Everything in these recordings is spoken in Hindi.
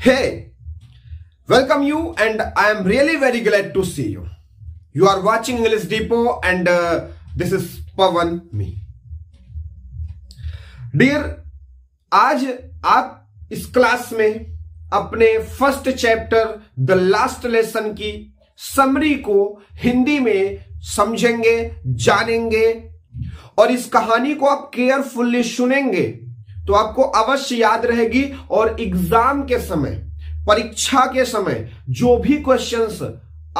Hey, welcome you and I am really very glad to see you. You are watching English Depot and uh, this is Pawan me. Dear आज आप इस क्लास में अपने first chapter the last lesson की समरी को हिंदी में समझेंगे जानेंगे और इस कहानी को आप केयरफुल्ली सुनेंगे तो आपको अवश्य याद रहेगी और एग्जाम के समय परीक्षा के समय जो भी क्वेश्चंस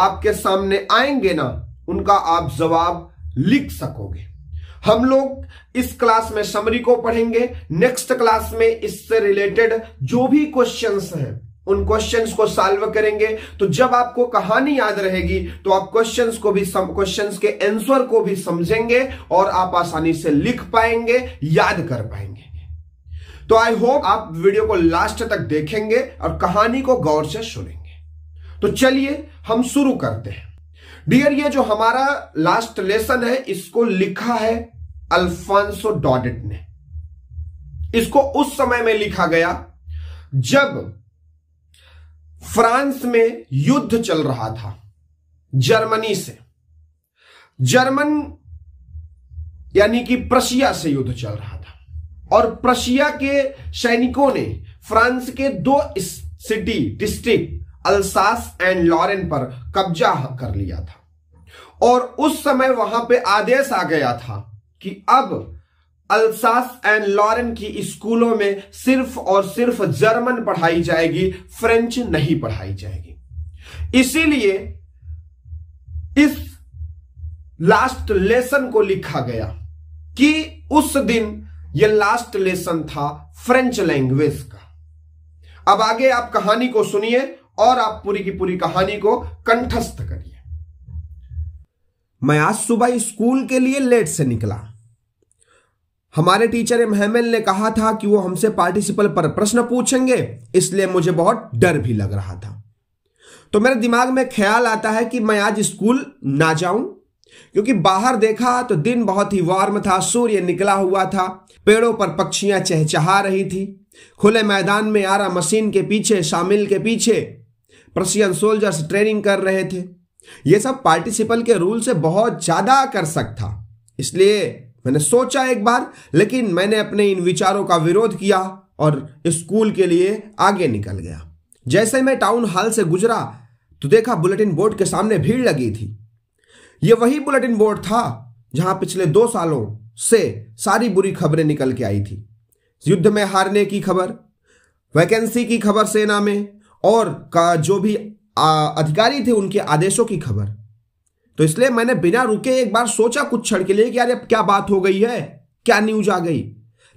आपके सामने आएंगे ना उनका आप जवाब लिख सकोगे हम लोग इस क्लास में समरी को पढ़ेंगे नेक्स्ट क्लास में इससे रिलेटेड जो भी क्वेश्चंस हैं उन क्वेश्चंस को सॉल्व करेंगे तो जब आपको कहानी याद रहेगी तो आप क्वेश्चंस को भी क्वेश्चंस के आंसर को भी समझेंगे और आप आसानी से लिख पाएंगे याद कर पाएंगे तो आई होप आप वीडियो को लास्ट तक देखेंगे और कहानी को गौर से सुनेंगे तो चलिए हम शुरू करते हैं डियर ये जो हमारा लास्ट लेसन है इसको लिखा है अल्फांसो डॉडेट ने इसको उस समय में लिखा गया जब फ्रांस में युद्ध चल रहा था जर्मनी से जर्मन यानी कि प्रशिया से युद्ध चल रहा था और प्रशिया के सैनिकों ने फ्रांस के दो city district Alsace and Lorraine पर कब्जा कर लिया था और उस समय वहां पे आदेश आ गया था कि अब अलसास एंड लॉरेन की स्कूलों में सिर्फ और सिर्फ जर्मन पढ़ाई जाएगी फ्रेंच नहीं पढ़ाई जाएगी इसीलिए इस लास्ट लेसन को लिखा गया कि उस दिन ये लास्ट लेसन था फ्रेंच लैंग्वेज का अब आगे आप कहानी को सुनिए और आप पूरी की पूरी कहानी को कंठस्थ करिए मैं आज सुबह स्कूल के लिए लेट से निकला हमारे टीचर एम हेमेल ने कहा था कि वो हमसे पार्टिसिपल पर प्रश्न पूछेंगे इसलिए मुझे बहुत डर भी लग रहा था तो मेरे दिमाग में ख्याल आता है कि मैं आज स्कूल ना जाऊं क्योंकि बाहर देखा तो दिन बहुत ही वार्म था सूर्य निकला हुआ था पेड़ों पर पक्षियां चहचहा रही थी खुले मैदान में आरा मशीन के पीछे शामिल के पीछे प्रशियन सोल्जर्स ट्रेनिंग कर रहे थे यह सब पार्टिसिपल के रूल से बहुत ज्यादा आकर्षक था इसलिए मैंने सोचा एक बार लेकिन मैंने अपने इन विचारों का विरोध किया और स्कूल के लिए आगे निकल गया जैसे मैं टाउन हॉल से गुजरा तो देखा बुलेटिन बोर्ड के सामने भीड़ लगी थी यह वही बुलेटिन बोर्ड था जहां पिछले दो सालों से सारी बुरी खबरें निकल के आई थी युद्ध में हारने की खबर वैकेंसी की खबर सेना में और का जो भी अधिकारी थे उनके आदेशों की खबर तो इसलिए मैंने बिना रुके एक बार सोचा कुछ क्षण के लिए कि यार क्या बात हो गई है क्या न्यूज आ गई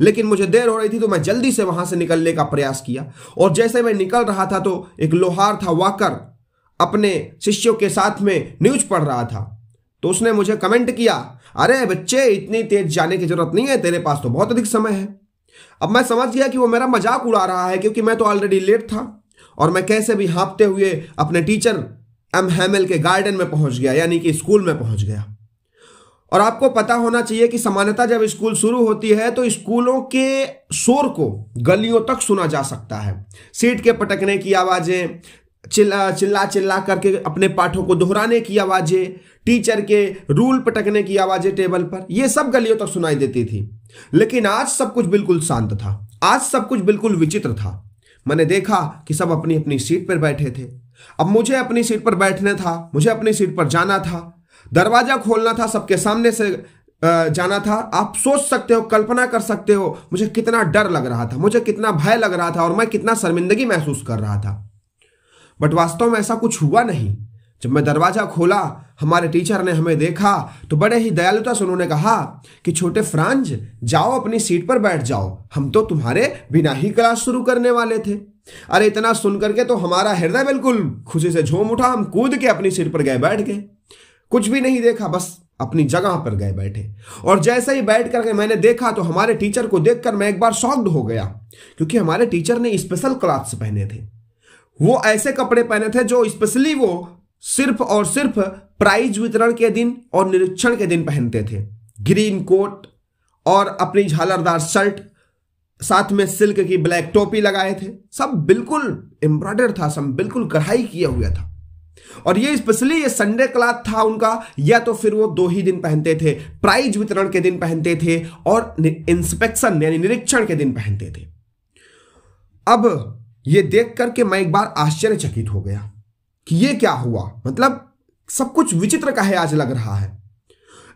लेकिन मुझे देर हो रही थी तो मैं जल्दी से वहां से निकलने का प्रयास किया और जैसे मैं निकल रहा था तो एक लोहार था वाकर अपने शिष्यों के साथ में न्यूज पढ़ रहा था तो उसने मुझे कमेंट किया अरे बच्चे इतनी तेज जाने की जरूरत नहीं है तेरे पास तो बहुत अधिक समय है अब मैं समझ गया कि वो मेरा मजाक उड़ा रहा है क्योंकि मैं तो ऑलरेडी लेट था और मैं कैसे भी हाँपते हुए अपने टीचर एम हैमल के गार्डन में पहुंच गया यानी कि स्कूल में पहुंच गया और आपको पता होना चाहिए कि सामान्यता जब स्कूल शुरू होती है तो स्कूलों के शोर को गलियों तक सुना जा सकता है सीट के पटकने की आवाजें चिल्ला चिल्ला चिल्ला करके अपने पाठों को दोहराने की आवाज़ें टीचर के रूल पटकने की आवाज़ें टेबल पर यह सब गलियों तक सुनाई देती थी लेकिन आज सब कुछ बिल्कुल शांत था आज सब कुछ बिल्कुल विचित्र था मैंने देखा कि सब अपनी अपनी सीट पर बैठे थे अब मुझे अपनी सीट पर बैठना था मुझे अपनी सीट पर जाना था दरवाज़ा खोलना था सबके सामने से जाना था आप सोच सकते हो कल्पना कर सकते हो मुझे कितना डर लग रहा था मुझे कितना भय लग रहा था और मैं कितना शर्मिंदगी महसूस कर रहा था बट वास्तव में ऐसा कुछ हुआ नहीं जब मैं दरवाजा खोला हमारे टीचर ने हमें देखा तो बड़े ही दयालुता से उन्होंने कहा कि छोटे फ्रांज जाओ अपनी सीट पर बैठ जाओ हम तो तुम्हारे बिना ही क्लास शुरू करने वाले थे अरे इतना सुन करके तो हमारा हृदय बिल्कुल खुशी से झूम उठा हम कूद के अपनी सीट पर गए बैठ गए कुछ भी नहीं देखा बस अपनी जगह पर गए बैठे और जैसे ही बैठ करके मैंने देखा तो हमारे टीचर को देखकर मैं एक बार शॉक्ड हो गया क्योंकि हमारे टीचर ने स्पेशल क्लास पहने थे वो ऐसे कपड़े पहने थे जो स्पेशली वो सिर्फ और सिर्फ प्राइज वितरण के दिन और निरीक्षण के दिन पहनते थे ग्रीन कोट और अपनी झालरदार शर्ट साथ में सिल्क की ब्लैक टोपी लगाए थे सब बिल्कुल एम्ब्रॉयडर था सब बिल्कुल कढ़ाई किया हुआ था और ये स्पेशली ये संडे क्लाथ था उनका या तो फिर वो दो ही दिन पहनते थे प्राइज वितरण के दिन पहनते थे और इंस्पेक्शन यानी निरीक्षण के दिन पहनते थे अब ये देख करके मैं एक बार आश्चर्यचकित हो गया कि ये क्या हुआ मतलब सब कुछ विचित्र का है आज लग रहा है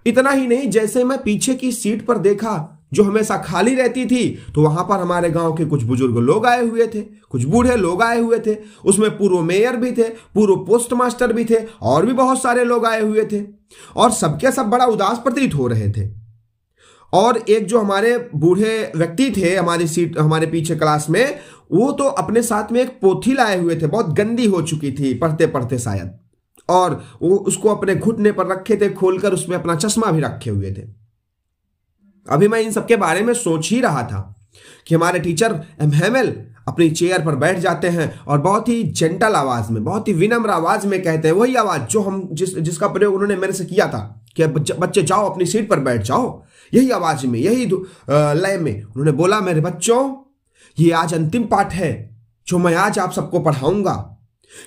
इतना ही नहीं जैसे मैं पीछे की सीट पर देखा जो हमेशा खाली रहती थी तो वहां पर हमारे गांव के कुछ बुजुर्ग लोग आए हुए थे कुछ बूढ़े लोग आए हुए थे उसमें पूर्व मेयर भी थे पूर्व पोस्ट मास्टर भी थे और भी बहुत सारे लोग आए हुए थे और सबके सब बड़ा उदास प्रतीत हो रहे थे और एक जो हमारे बूढ़े व्यक्ति थे हमारी सीट हमारे पीछे क्लास में वो तो अपने साथ में एक पोथी लाए हुए थे बहुत गंदी हो चुकी थी पढ़ते पढ़ते शायद और वो उसको अपने घुटने पर रखे थे खोलकर उसमें अपना चश्मा भी रखे हुए थे अभी मैं इन सबके बारे में सोच ही रहा था कि हमारे टीचर एम हेमल अपनी चेयर पर बैठ जाते हैं और बहुत ही जेंटल आवाज में बहुत ही विनम्र आवाज में कहते हैं वही आवाज जो हम जिस जिसका प्रयोग उन्होंने मेरे से किया था कि बच्चे जाओ अपनी सीट पर बैठ जाओ यही आवाज में यही लय में उन्होंने बोला मेरे बच्चों ये आज अंतिम पाठ है जो मैं आज आप सबको पढ़ाऊंगा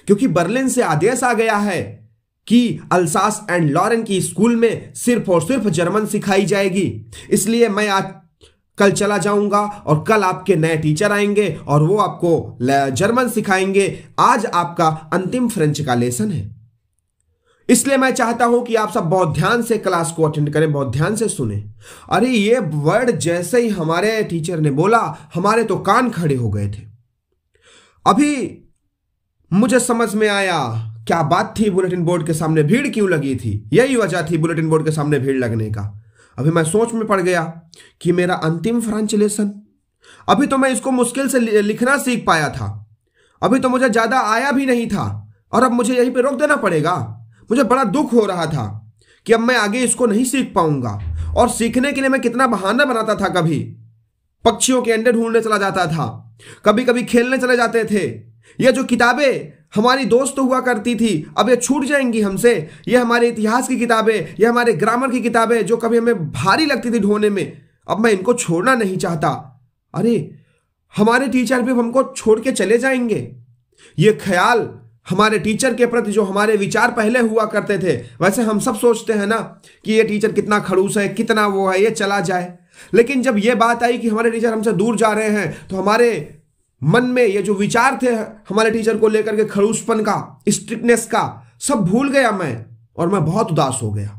क्योंकि बर्लिन से आदेश आ गया है कि अल्सास एंड लॉरेन की स्कूल में सिर्फ और सिर्फ जर्मन सिखाई जाएगी इसलिए मैं आज कल चला जाऊंगा और कल आपके नए टीचर आएंगे और वो आपको जर्मन सिखाएंगे आज आपका अंतिम फ्रेंच का लेसन है इसलिए मैं चाहता हूं कि आप सब बहुत ध्यान से क्लास को अटेंड करें बहुत ध्यान से सुने अरे ये वर्ड जैसे ही हमारे टीचर ने बोला हमारे तो कान खड़े हो गए थे अभी मुझे समझ में आया क्या बात थी बुलेटिन बोर्ड के सामने भीड़ क्यों लगी थी यही वजह थी बुलेटिन बोर्ड के सामने भीड़ लगने का अभी मैं सोच में पड़ गया कि मेरा अंतिम फ्रांचलेसन अभी तो मैं इसको मुश्किल से लिखना सीख पाया था अभी तो मुझे ज्यादा आया भी नहीं था और अब मुझे यहीं पे रोक देना पड़ेगा मुझे बड़ा दुख हो रहा था कि अब मैं आगे इसको नहीं सीख पाऊंगा और सीखने के लिए मैं कितना बहाना बनाता था कभी पक्षियों के अंडे ढूंढने चला जाता था कभी कभी खेलने चले जाते थे यह जो किताबें हमारी दोस्त हुआ करती थी अब ये छूट जाएंगी हमसे ये हमारे इतिहास की किताबें ये हमारे ग्रामर की किताबें जो कभी हमें भारी लगती थी ढोने में अब मैं इनको छोड़ना नहीं चाहता अरे हमारे टीचर भी हमको छोड़ के चले जाएंगे ये ख्याल हमारे टीचर के प्रति जो हमारे विचार पहले हुआ करते थे वैसे हम सब सोचते हैं ना कि ये टीचर कितना खड़ूस है कितना वो है ये चला जाए लेकिन जब ये बात आई कि हमारे टीचर हमसे दूर जा रहे हैं तो हमारे मन में ये जो विचार थे हमारे टीचर को लेकर के खड़ूसपन का स्ट्रिक्टनेस का सब भूल गया मैं और मैं बहुत उदास हो गया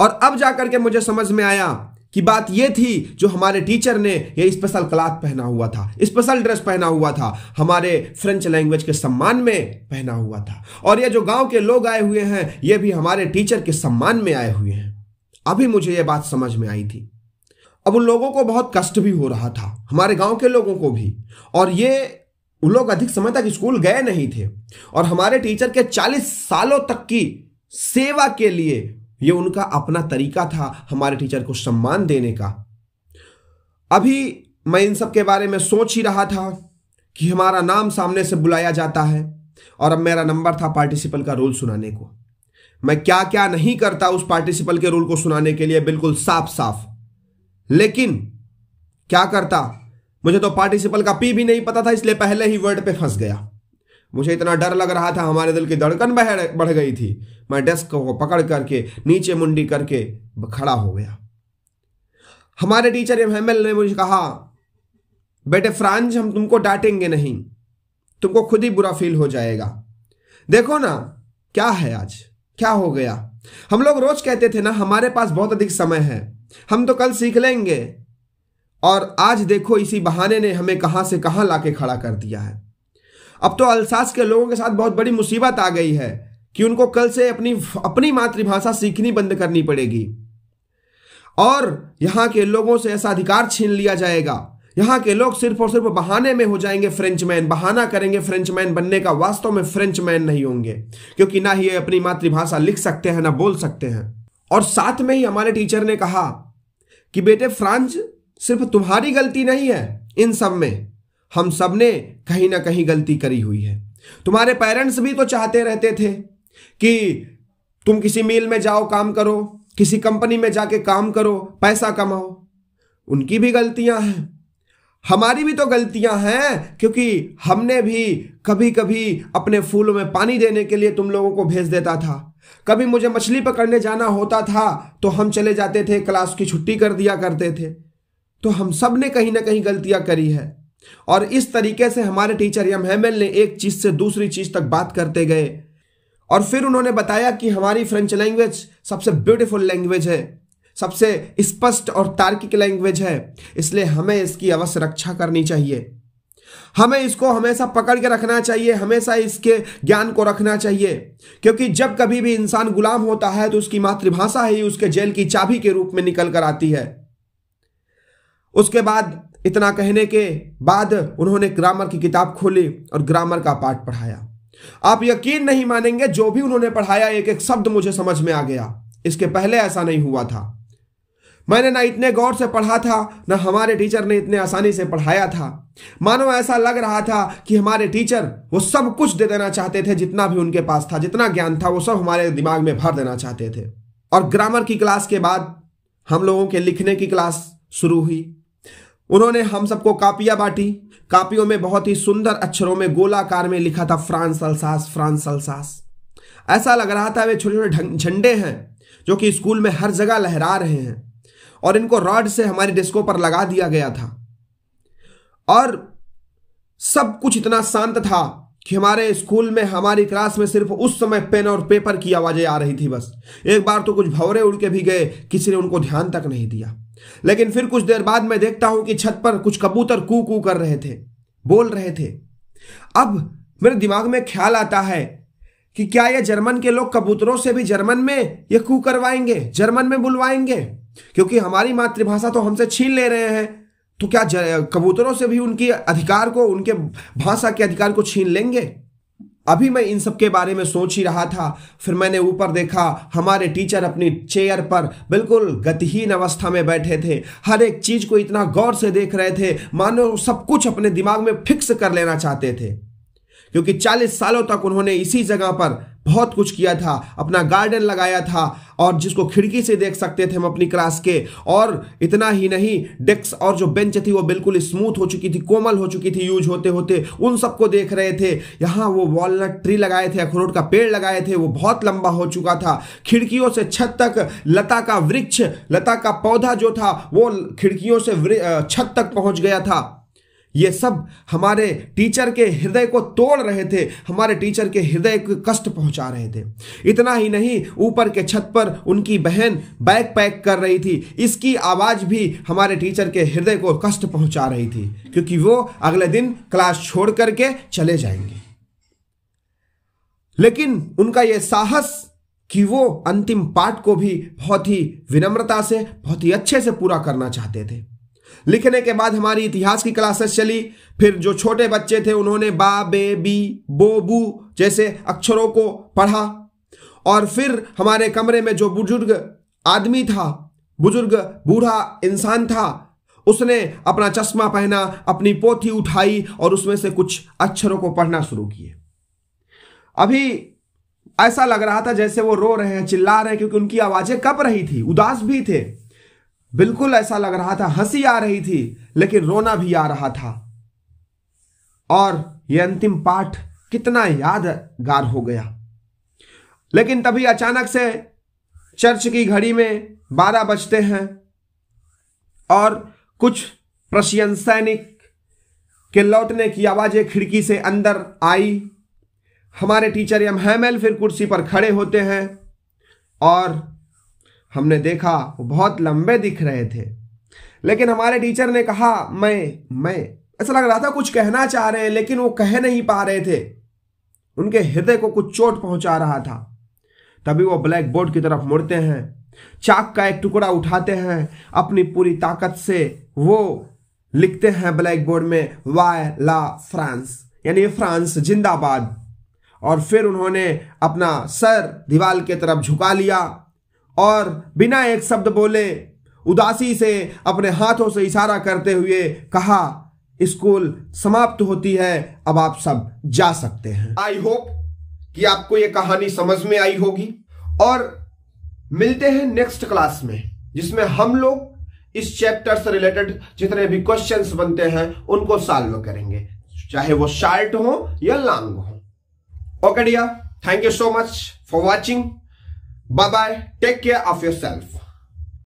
और अब जाकर के मुझे समझ में आया कि बात यह थी जो हमारे टीचर ने यह स्पेशल क्लाथ पहना हुआ था स्पेशल ड्रेस पहना हुआ था हमारे फ्रेंच लैंग्वेज के सम्मान में पहना हुआ था और यह जो गांव के लोग आए हुए हैं ये भी हमारे टीचर के सम्मान में आए हुए हैं अभी मुझे ये बात समझ में आई थी अब उन लोगों को बहुत कष्ट भी हो रहा था हमारे गांव के लोगों को भी और ये उन लोग अधिक समय तक स्कूल गए नहीं थे और हमारे टीचर के चालीस सालों तक की सेवा के लिए ये उनका अपना तरीका था हमारे टीचर को सम्मान देने का अभी मैं इन सब के बारे में सोच ही रहा था कि हमारा नाम सामने से बुलाया जाता है और अब मेरा नंबर था पार्टिसिपल का रोल सुनाने को मैं क्या क्या नहीं करता उस पार्टिसिपल के रोल को सुनाने के लिए बिल्कुल साफ साफ लेकिन क्या करता मुझे तो पार्टिसिपल का पी भी नहीं पता था इसलिए पहले ही वर्ड पे फंस गया मुझे इतना डर लग रहा था हमारे दिल की धड़कन बह बढ़ गई थी मैं डेस्क को पकड़ करके नीचे मुंडी करके खड़ा हो गया हमारे टीचर एम हेमल ने मुझे कहा बेटे फ्रांज हम तुमको डांटेंगे नहीं तुमको खुद ही बुरा फील हो जाएगा देखो ना क्या है आज क्या हो गया हम लोग रोज कहते थे ना हमारे पास बहुत अधिक समय है हम तो कल सीख लेंगे और आज देखो इसी बहाने ने हमें कहां से कहां लाके खड़ा कर दिया है अब तो अल्सास के लोगों के साथ बहुत बड़ी मुसीबत आ गई है कि उनको कल से अपनी अपनी मातृभाषा सीखनी बंद करनी पड़ेगी और यहां के लोगों से ऐसा अधिकार छीन लिया जाएगा यहां के लोग सिर्फ और सिर्फ बहाने में हो जाएंगे फ्रेंचमैन बहाना करेंगे फ्रेंचमैन बनने का वास्तव में फ्रेंचमैन नहीं होंगे क्योंकि ना ही ये अपनी मातृभाषा लिख सकते हैं ना बोल सकते हैं और साथ में ही हमारे टीचर ने कहा कि बेटे फ्रांस सिर्फ तुम्हारी गलती नहीं है इन सब में हम सब ने कहीं ना कहीं गलती करी हुई है तुम्हारे पेरेंट्स भी तो चाहते रहते थे कि तुम किसी मील में जाओ काम करो किसी कंपनी में जाके काम करो पैसा कमाओ उनकी भी गलतियां हैं हमारी भी तो गलतियां हैं क्योंकि हमने भी कभी कभी अपने फूलों में पानी देने के लिए तुम लोगों को भेज देता था कभी मुझे मछली पकड़ने जाना होता था तो हम चले जाते थे क्लास की छुट्टी कर दिया करते थे तो हम सब ने कहीं ना कहीं गलतियां करी है और इस तरीके से हमारे टीचर एम हेमेल ने एक चीज से दूसरी चीज तक बात करते गए और फिर उन्होंने बताया कि हमारी फ्रेंच लैंग्वेज सबसे ब्यूटीफुल लैंग्वेज है सबसे स्पष्ट और तार्किक लैंग्वेज है इसलिए हमें इसकी अवश्य रक्षा करनी चाहिए हमें इसको हमेशा पकड़ के रखना चाहिए हमेशा इसके ज्ञान को रखना चाहिए क्योंकि जब कभी भी इंसान गुलाम होता है तो उसकी मातृभाषा ही उसके जेल की चाबी के रूप में निकल कर आती है उसके बाद इतना कहने के बाद उन्होंने ग्रामर की किताब खोली और ग्रामर का पाठ पढ़ाया आप यकीन नहीं मानेंगे जो भी उन्होंने पढ़ाया एक एक शब्द मुझे समझ में आ गया इसके पहले ऐसा नहीं हुआ था मैंने ना इतने गौर से पढ़ा था ना हमारे टीचर ने इतने आसानी से पढ़ाया था मानो ऐसा लग रहा था कि हमारे टीचर वो सब कुछ दे देना चाहते थे जितना भी उनके पास था जितना ज्ञान था वो सब हमारे दिमाग में भर देना चाहते थे और ग्रामर की क्लास के बाद हम लोगों के लिखने की क्लास शुरू हुई उन्होंने हम सबको कापियां बांटी कापियों में बहुत ही सुंदर अक्षरों में गोलाकार में लिखा था फ्रांस अलसास फ्रांस अलसास ऐसा लग रहा था वे छोटे छोटे झंडे हैं जो कि स्कूल में हर जगह लहरा रहे हैं और इनको रॉड से हमारे डिस्को पर लगा दिया गया था और सब कुछ इतना शांत था कि हमारे स्कूल में हमारी क्लास में सिर्फ उस समय पेन और पेपर की आवाजें आ रही थी बस एक बार तो कुछ भवरे उड़ के भी गए किसी ने उनको ध्यान तक नहीं दिया लेकिन फिर कुछ देर बाद मैं देखता हूं कि छत पर कुछ कबूतर कू कू कर रहे थे बोल रहे थे अब मेरे दिमाग में ख्याल आता है कि क्या ये जर्मन के लोग कबूतरों से भी जर्मन में ये कू करवाएंगे जर्मन में बुलवाएंगे क्योंकि हमारी मातृभाषा तो हमसे छीन ले रहे हैं तो क्या कबूतरों से भी उनकी अधिकार को उनके भाषा के अधिकार को छीन लेंगे अभी मैं इन सब के बारे में सोच ही रहा था फिर मैंने ऊपर देखा हमारे टीचर अपनी चेयर पर बिल्कुल गतिहीन अवस्था में बैठे थे हर एक चीज को इतना गौर से देख रहे थे मानो सब कुछ अपने दिमाग में फिक्स कर लेना चाहते थे क्योंकि 40 सालों तक उन्होंने इसी जगह पर बहुत कुछ किया था अपना गार्डन लगाया था और जिसको खिड़की से देख सकते थे हम अपनी क्लास के और इतना ही नहीं डेस्क और जो बेंच थी वो बिल्कुल स्मूथ हो चुकी थी कोमल हो चुकी थी यूज होते होते उन सबको देख रहे थे यहाँ वो वॉलनट ट्री लगाए थे अखरोट का पेड़ लगाए थे वो बहुत लंबा हो चुका था खिड़कियों से छत तक लता का वृक्ष लता का पौधा जो था वो खिड़कियों से छत तक पहुँच गया था ये सब हमारे टीचर के हृदय को तोड़ रहे थे हमारे टीचर के हृदय को कष्ट पहुंचा रहे थे इतना ही नहीं ऊपर के छत पर उनकी बहन बैग पैक कर रही थी इसकी आवाज़ भी हमारे टीचर के हृदय को कष्ट पहुंचा रही थी क्योंकि वो अगले दिन क्लास छोड़ करके चले जाएंगे लेकिन उनका ये साहस कि वो अंतिम पाठ को भी बहुत ही विनम्रता से बहुत ही अच्छे से पूरा करना चाहते थे लिखने के बाद हमारी इतिहास की क्लासेस चली फिर जो छोटे बच्चे थे उन्होंने बा बे बी बो बू जैसे अक्षरों को पढ़ा और फिर हमारे कमरे में जो बुजुर्ग आदमी था बुजुर्ग बूढ़ा इंसान था उसने अपना चश्मा पहना अपनी पोथी उठाई और उसमें से कुछ अक्षरों को पढ़ना शुरू किए अभी ऐसा लग रहा था जैसे वो रो रहे हैं चिल्ला रहे हैं क्योंकि उनकी आवाजें कप रही थी उदास भी थे बिल्कुल ऐसा लग रहा था हंसी आ रही थी लेकिन रोना भी आ रहा था और यह अंतिम पाठ कितना यादगार हो गया लेकिन तभी अचानक से चर्च की घड़ी में बारह बजते हैं और कुछ प्रशियन सैनिक के लौटने की आवाज़ें खिड़की से अंदर आई हमारे टीचर एम हेमल फिर कुर्सी पर खड़े होते हैं और हमने देखा वो बहुत लंबे दिख रहे थे लेकिन हमारे टीचर ने कहा मैं मैं ऐसा लग रहा था कुछ कहना चाह रहे हैं लेकिन वो कह नहीं पा रहे थे उनके हृदय को कुछ चोट पहुंचा रहा था तभी वो ब्लैक बोर्ड की तरफ मुड़ते हैं चाक का एक टुकड़ा उठाते हैं अपनी पूरी ताकत से वो लिखते हैं ब्लैक बोर्ड में वाय ला फ्रांस यानी फ्रांस जिंदाबाद और फिर उन्होंने अपना सर दीवार की तरफ झुका लिया और बिना एक शब्द बोले उदासी से अपने हाथों से इशारा करते हुए कहा स्कूल समाप्त होती है अब आप सब जा सकते हैं आई होप कि आपको यह कहानी समझ में आई होगी और मिलते हैं नेक्स्ट क्लास में जिसमें हम लोग इस चैप्टर से रिलेटेड जितने भी क्वेश्चंस बनते हैं उनको सॉल्व करेंगे चाहे वो शार्ट हो या लॉन्ग हो okay dear thank you so much for watching Bye bye. Take care of yourself.